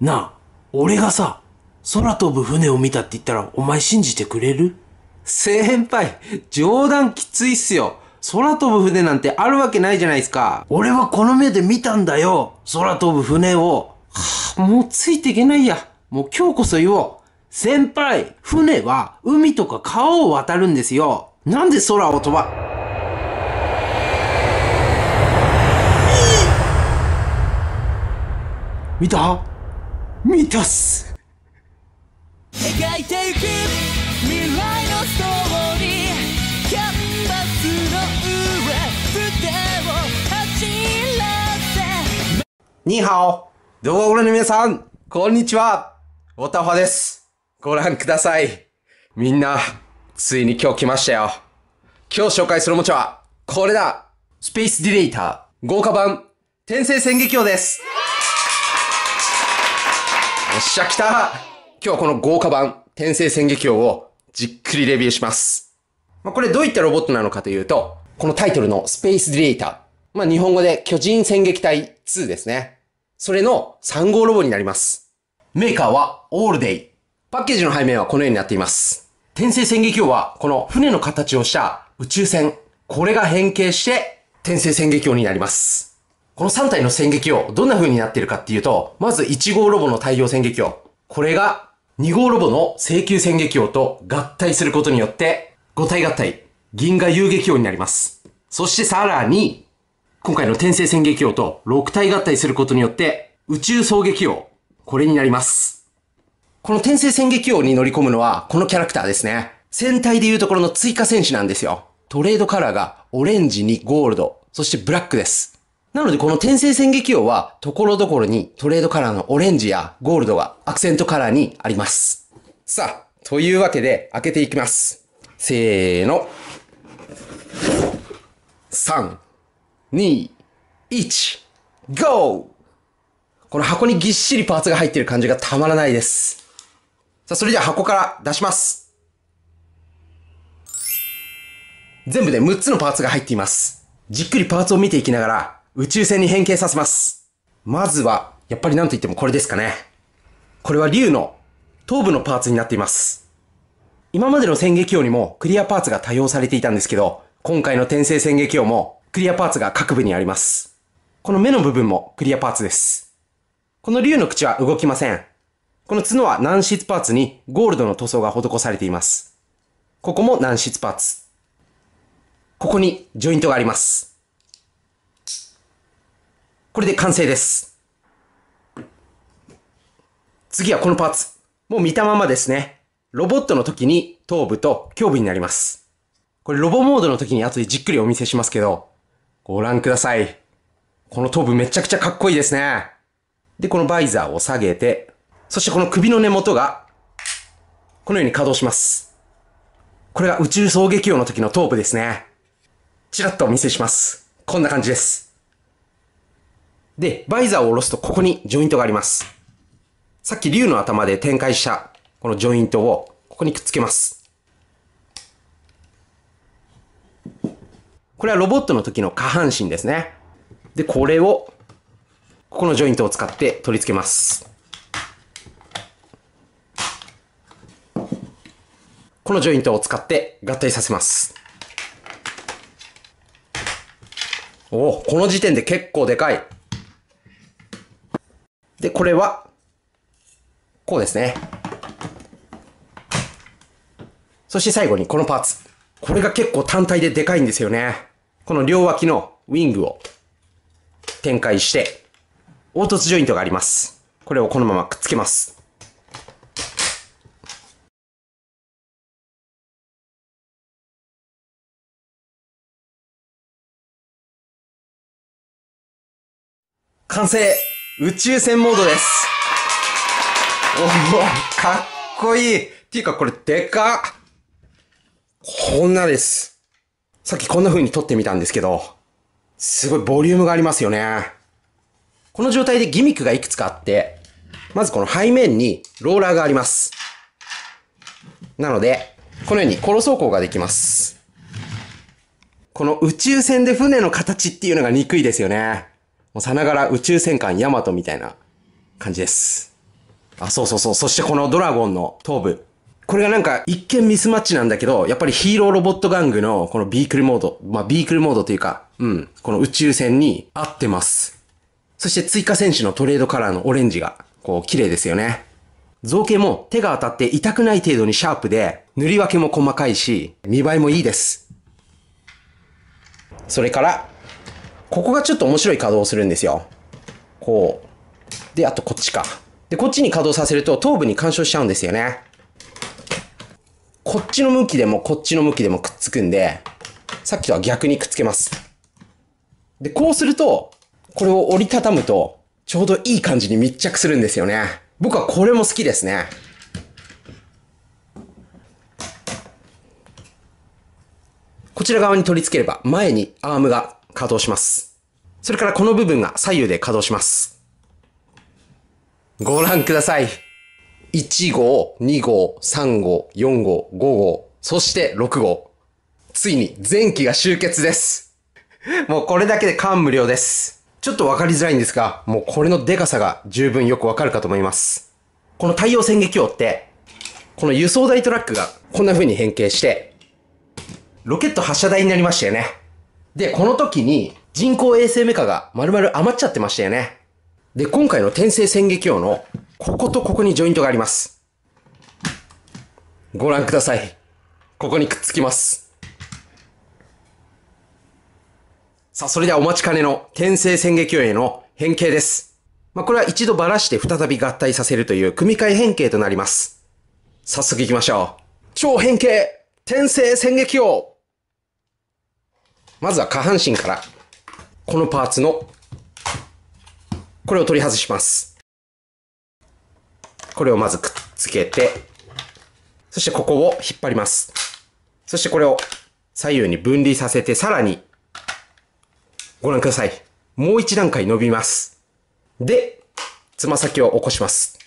なあ、俺がさ、空飛ぶ船を見たって言ったら、お前信じてくれる先輩、冗談きついっすよ。空飛ぶ船なんてあるわけないじゃないですか。俺はこの目で見たんだよ。空飛ぶ船を。はあ、もうついていけないや。もう今日こそ言おう。先輩、船は海とか川を渡るんですよ。なんで空を飛ば、見た満たす描いていく未来のストーリーキャンバスの上筆を走らせニーハオ動画をご覧の皆さんこんにちはおたほですご覧くださいみんなついに今日来ましたよ今日紹介するおもちゃはこれだスペースディレイター豪華版転生戦撃王ですっしゃ、来た今日はこの豪華版、転生戦劇王をじっくりレビューします。まあ、これどういったロボットなのかというと、このタイトルのスペースディレイター。まあ、日本語で巨人戦撃隊2ですね。それの3号ロボになります。メーカーはオールデイ。パッケージの背面はこのようになっています。転生戦撃王はこの船の形をした宇宙船。これが変形して転生戦撃王になります。この3体の戦撃をどんな風になっているかっていうと、まず1号ロボの太陽戦撃を、これが2号ロボの請求戦撃王と合体することによって、5体合体、銀河遊撃王になります。そしてさらに、今回の転生戦撃王と6体合体することによって、宇宙衝撃王、これになります。この転生戦撃王に乗り込むのは、このキャラクターですね。戦隊でいうところの追加戦士なんですよ。トレードカラーがオレンジにゴールド、そしてブラックです。なのでこの転生戦劇用は、ところどころにトレードカラーのオレンジやゴールドがアクセントカラーにあります。さあ、というわけで開けていきます。せーの。3、2、1、GO! この箱にぎっしりパーツが入ってる感じがたまらないです。さあ、それでは箱から出します。全部で6つのパーツが入っています。じっくりパーツを見ていきながら、宇宙船に変形させます。まずは、やっぱり何と言ってもこれですかね。これは竜の頭部のパーツになっています。今までの戦撃用にもクリアパーツが多用されていたんですけど、今回の転生戦撃用もクリアパーツが各部にあります。この目の部分もクリアパーツです。この竜の口は動きません。この角は軟質パーツにゴールドの塗装が施されています。ここも軟質パーツ。ここにジョイントがあります。これで完成です。次はこのパーツ。もう見たままですね。ロボットの時に頭部と胸部になります。これロボモードの時に後でじっくりお見せしますけど、ご覧ください。この頭部めちゃくちゃかっこいいですね。で、このバイザーを下げて、そしてこの首の根元が、このように稼働します。これが宇宙衝撃用の時の頭部ですね。ちらっとお見せします。こんな感じです。で、バイザーを下ろすとここにジョイントがあります。さっき竜の頭で展開したこのジョイントをここにくっつけます。これはロボットの時の下半身ですね。で、これをここのジョイントを使って取り付けます。このジョイントを使って合体させます。おお、この時点で結構でかい。これは、こうですね。そして最後にこのパーツ。これが結構単体ででかいんですよね。この両脇のウィングを展開して、凹凸ジョイントがあります。これをこのままくっつけます。完成宇宙船モードです。おお、かっこいい。っていうかこれでかこんなです。さっきこんな風に撮ってみたんですけど、すごいボリュームがありますよね。この状態でギミックがいくつかあって、まずこの背面にローラーがあります。なので、このようにコロ走行ができます。この宇宙船で船の形っていうのが憎いですよね。もうさながら宇宙戦艦ヤマトみたいな感じです。あ、そうそうそう。そしてこのドラゴンの頭部。これがなんか一見ミスマッチなんだけど、やっぱりヒーローロボット玩具のこのビークルモード、まあビークルモードというか、うん、この宇宙船に合ってます。そして追加選手のトレードカラーのオレンジが、こう綺麗ですよね。造形も手が当たって痛くない程度にシャープで、塗り分けも細かいし、見栄えもいいです。それから、ここがちょっと面白い稼働をするんですよ。こう。で、あとこっちか。で、こっちに稼働させると頭部に干渉しちゃうんですよね。こっちの向きでもこっちの向きでもくっつくんで、さっきとは逆にくっつけます。で、こうすると、これを折りたたむと、ちょうどいい感じに密着するんですよね。僕はこれも好きですね。こちら側に取り付ければ前にアームが稼働します。それからこの部分が左右で稼働します。ご覧ください。1号、2号、3号、4号、5号、そして6号。ついに前期が集結です。もうこれだけで感無量です。ちょっとわかりづらいんですが、もうこれのデカさが十分よくわかるかと思います。この太陽線撃王って、この輸送台トラックがこんな風に変形して、ロケット発射台になりましたよね。で、この時に人工衛星メカが丸々余っちゃってましたよね。で、今回の転生戦撃用の、こことここにジョイントがあります。ご覧ください。ここにくっつきます。さあ、それではお待ちかねの転生戦撃用への変形です。まあ、これは一度ばらして再び合体させるという組み換え変形となります。早速行きましょう。超変形転生戦撃用まずは下半身から、このパーツの、これを取り外します。これをまずくっつけて、そしてここを引っ張ります。そしてこれを左右に分離させて、さらに、ご覧ください。もう一段階伸びます。で、つま先を起こします。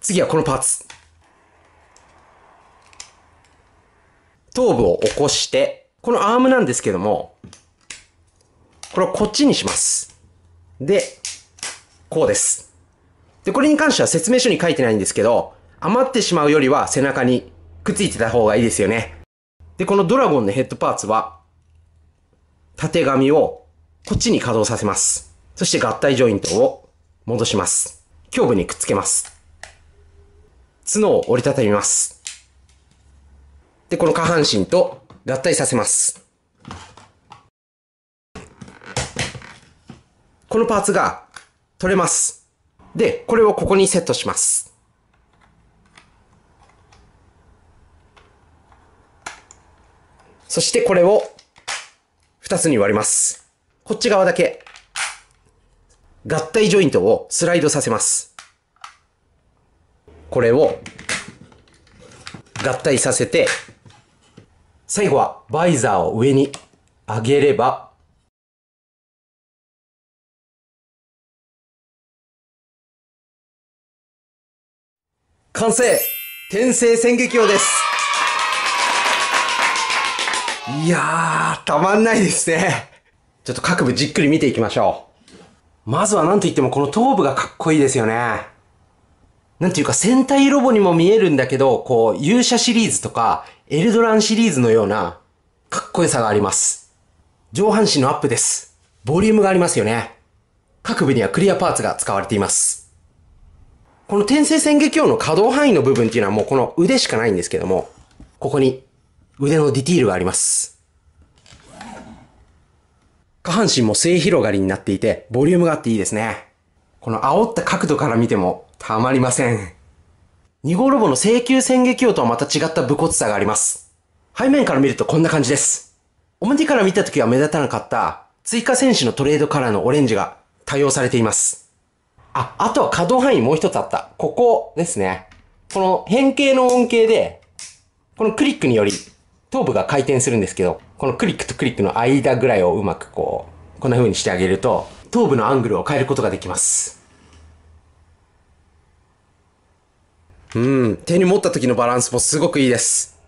次はこのパーツ。頭部を起こして、このアームなんですけども、これをこっちにします。で、こうです。で、これに関しては説明書に書いてないんですけど、余ってしまうよりは背中にくっついてた方がいいですよね。で、このドラゴンのヘッドパーツは、縦紙をこっちに稼働させます。そして合体ジョイントを戻します。胸部にくっつけます。角を折りたたみます。で、この下半身と合体させます。このパーツが取れます。で、これをここにセットします。そしてこれを2つに割ります。こっち側だけ合体ジョイントをスライドさせます。これを合体させて最後はバイザーを上に上げれば、完成転生戦劇王ですいやー、たまんないですね。ちょっと各部じっくり見ていきましょう。まずは何と言ってもこの頭部がかっこいいですよね。なんていうか戦隊ロボにも見えるんだけど、こう、勇者シリーズとか、エルドランシリーズのようなかっこよさがあります。上半身のアップです。ボリュームがありますよね。各部にはクリアパーツが使われています。この転生戦撃王の可動範囲の部分っていうのはもうこの腕しかないんですけども、ここに腕のディティールがあります。下半身も背広がりになっていて、ボリュームがあっていいですね。この煽った角度から見てもたまりません。ニ号ロボの請求線撃用とはまた違った武骨さがあります。背面から見るとこんな感じです。表から見た時は目立たなかった追加戦士のトレードカラーのオレンジが多用されています。あ、あとは可動範囲もう一つあった。ここですね。この変形の恩恵で、このクリックにより頭部が回転するんですけど、このクリックとクリックの間ぐらいをうまくこう、こんな風にしてあげると、頭部のアングルを変えることができます。うん。手に持った時のバランスもすごくいいです。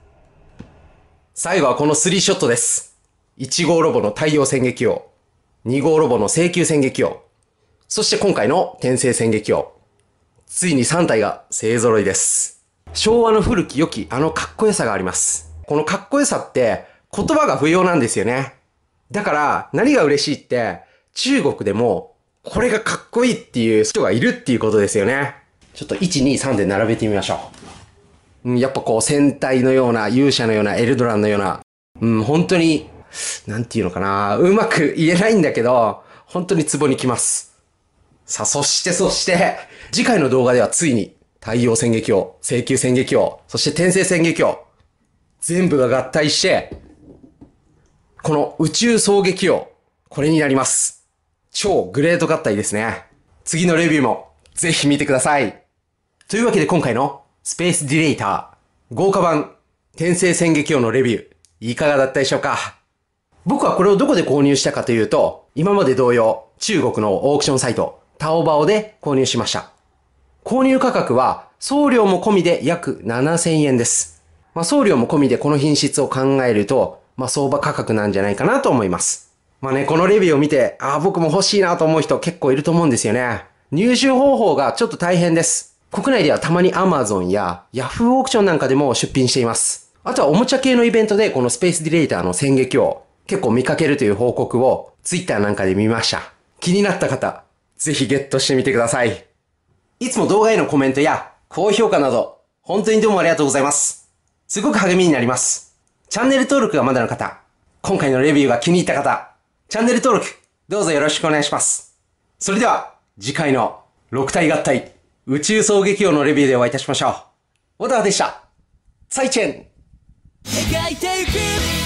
最後はこの3ショットです。1号ロボの太陽戦撃王。2号ロボの請求戦撃王。そして今回の転生戦撃王。ついに3体が勢揃いです。昭和の古き良きあのかっこよさがあります。このかっこよさって言葉が不要なんですよね。だから何が嬉しいって中国でもこれがかっこいいっていう人がいるっていうことですよね。ちょっと1、2、3で並べてみましょう。うん、やっぱこう戦隊のような、勇者のような、エルドランのような、うん、本当に、なんていうのかな、うまく言えないんだけど、本当にツボに来ます。さあ、そしてそして、次回の動画ではついに、太陽戦撃王、請求戦撃王、そして転生戦撃王、全部が合体して、この宇宙衝撃王、これになります。超グレート合体ですね。次のレビューもぜひ見てください。というわけで今回のスペースディレイター豪華版転生戦劇用のレビューいかがだったでしょうか僕はこれをどこで購入したかというと今まで同様中国のオークションサイトタオバオで購入しました。購入価格は送料も込みで約7000円です。まあ、送料も込みでこの品質を考えると、まあ、相場価格なんじゃないかなと思います。まあね、このレビューを見て、ああ、僕も欲しいなと思う人結構いると思うんですよね。入手方法がちょっと大変です。国内ではたまに Amazon や Yahoo オークションなんかでも出品しています。あとはおもちゃ系のイベントでこのスペースディレイターの戦撃を結構見かけるという報告を Twitter なんかで見ました。気になった方、ぜひゲットしてみてください。いつも動画へのコメントや高評価など、本当にどうもありがとうございます。すごく励みになります。チャンネル登録がまだの方、今回のレビューが気に入った方、チャンネル登録、どうぞよろしくお願いします。それでは、次回の6体合体。宇宙衝撃用のレビューでお会いいたしましょう。小田でした。サイチェン